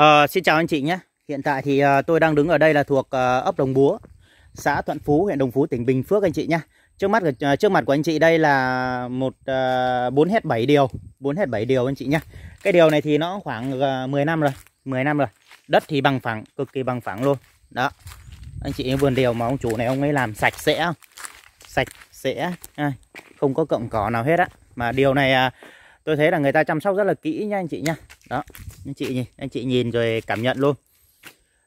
À, xin chào anh chị nhé. Hiện tại thì à, tôi đang đứng ở đây là thuộc à, ấp Đồng Búa, xã Thuận Phú, huyện Đồng Phú, tỉnh Bình Phước anh chị nhé. Trước mắt à, trước mặt của anh chị đây là một à, 4 hết 7 điều, 4 hết 7 điều anh chị nhé. Cái điều này thì nó khoảng à, 10 năm rồi, 10 năm rồi. Đất thì bằng phẳng, cực kỳ bằng phẳng luôn. Đó. Anh chị vườn điều mà ông chủ này ông ấy làm sạch sẽ sạch sẽ à, không có cọng cỏ nào hết á. Mà điều này à, tôi thấy là người ta chăm sóc rất là kỹ nha anh chị nha. Đó, anh chị nhỉ anh chị nhìn rồi cảm nhận luôn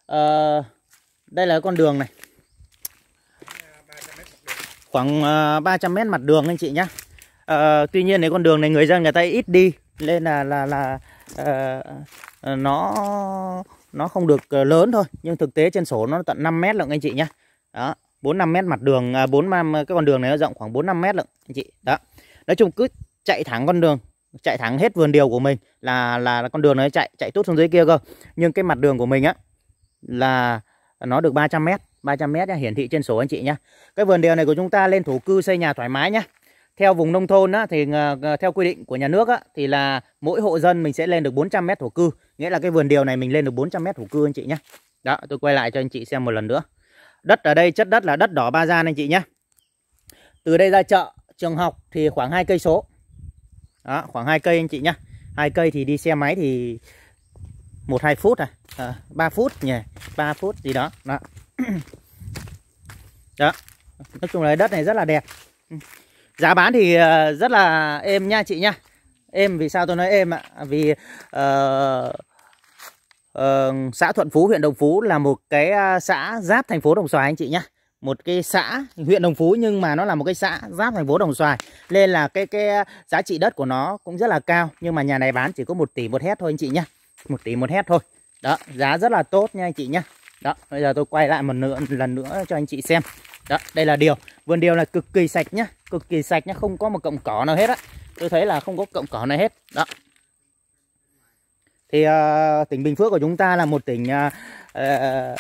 à, đây là con đường này khoảng 300 ờ, mét mặt đường anh chị nhá à, tuy nhiên cái con đường này người dân người ta ít đi nên là là là à, nó nó không được lớn thôi nhưng thực tế trên sổ nó tận 5 mét lận anh chị nhá đó 4 5 mét mặt đường 4 à, cái con đường này nó rộng khoảng 4 5 mét lận anh chị đó nói chung cứ chạy thẳng con đường chạy thẳng hết vườn điều của mình là là, là con đường nó chạy chạy tốt xuống dưới kia cơ nhưng cái mặt đường của mình á là nó được 300 mét 300 mét nhá, hiển thị trên sổ anh chị nhá cái vườn điều này của chúng ta lên thổ cư xây nhà thoải mái nhá theo vùng nông thôn á, thì ờ, ờ, theo quy định của nhà nước á, thì là mỗi hộ dân mình sẽ lên được 400 mét thổ cư nghĩa là cái vườn điều này mình lên được 400 mét thổ cư anh chị nhá đó tôi quay lại cho anh chị xem một lần nữa đất ở đây chất đất là đất đỏ ba gian anh chị nhá từ đây ra chợ trường học thì khoảng hai cây số đó, khoảng hai cây anh chị nhá. hai cây thì đi xe máy thì một hai phút à. à ờ, 3 phút nhỉ. 3 phút gì đó. Đó. đó. Nói chung là đất này rất là đẹp. Giá bán thì ờ, rất là êm nha chị nhá. Êm vì sao tôi nói êm ạ? Vì uh, uh, xã Thuận Phú huyện Đồng Phú là một cái xã giáp thành phố Đồng Xoài anh chị nhá một cái xã huyện Đồng Phú nhưng mà nó là một cái xã giáp thành phố Đồng Xoài nên là cái cái giá trị đất của nó cũng rất là cao nhưng mà nhà này bán chỉ có 1 tỷ một hét thôi anh chị nhá 1 tỷ một hét thôi đó giá rất là tốt nha anh chị nhá đó bây giờ tôi quay lại một nữa, lần nữa cho anh chị xem đó đây là điều vườn điều là cực kỳ sạch nhá cực kỳ sạch nhá không có một cọng cỏ nào hết á tôi thấy là không có cọng cỏ nào hết đó thì uh, tỉnh Bình Phước của chúng ta là một tỉnh uh, uh,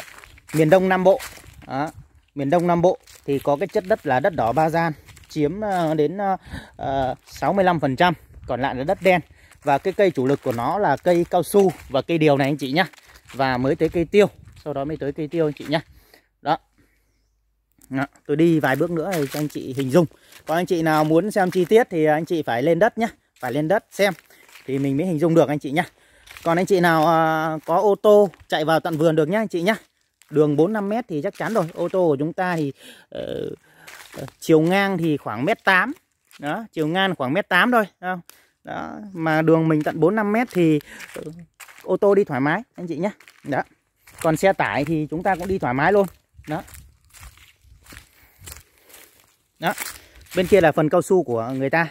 miền Đông Nam Bộ đó miền Đông Nam Bộ thì có cái chất đất là đất đỏ ba gian chiếm ờ, đến ờ, ờ, uh, 65%, còn lại là đất đen. Và cái cây chủ lực của nó là cây cao su và cây điều này anh chị nhá. Và mới tới cây tiêu, sau đó mới tới cây tiêu anh chị nhá. Đó. Đó. Tôi đi vài bước nữa thì cho anh chị hình dung. Còn anh chị nào muốn xem chi tiết thì anh chị phải lên đất nhá, phải lên đất xem thì mình mới hình dung được anh chị nhá. Còn anh chị nào có ô tô chạy vào tận vườn được nhá anh chị nhá đường 4-5m thì chắc chắn rồi ô tô của chúng ta thì uh, chiều ngang thì khoảng mét 8 đó chiều ngang khoảng mét 8 thôi không đó mà đường mình tận 4-5 mét thì uh, ô tô đi thoải mái anh chị nhé đó còn xe tải thì chúng ta cũng đi thoải mái luôn đó đó bên kia là phần cao su của người ta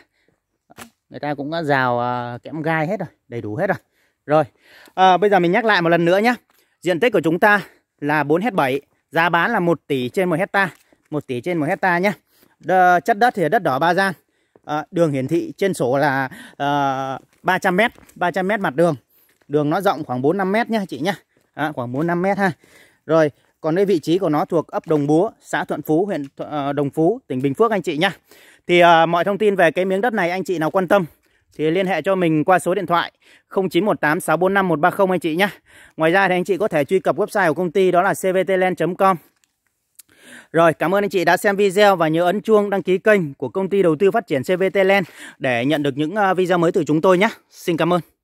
người ta cũng đã rào à, kẽm gai hết rồi đầy đủ hết rồi rồi à, bây giờ mình nhắc lại một lần nữa nhé diện tích của chúng ta là 4 hết 7 Giá bán là 1 tỷ trên 1 hecta 1 tỷ trên 1 hecta nhé Đ Chất đất thì đất đỏ ba gian à, Đường hiển thị trên sổ là à, 300m 300m mặt đường Đường nó rộng khoảng 4-5m nhé chị nhé, à, Khoảng 4-5m ha Rồi còn đây vị trí của nó thuộc ấp Đồng Búa, xã Thuận Phú, huyện ờ, Đồng Phú, tỉnh Bình Phước anh chị nhé. Thì uh, mọi thông tin về cái miếng đất này anh chị nào quan tâm thì liên hệ cho mình qua số điện thoại 0918645130 anh chị nhé. Ngoài ra thì anh chị có thể truy cập website của công ty đó là cvtland.com. Rồi, cảm ơn anh chị đã xem video và nhớ ấn chuông đăng ký kênh của công ty đầu tư phát triển CVT để nhận được những ờ, video mới từ chúng tôi nhé. Xin cảm ơn.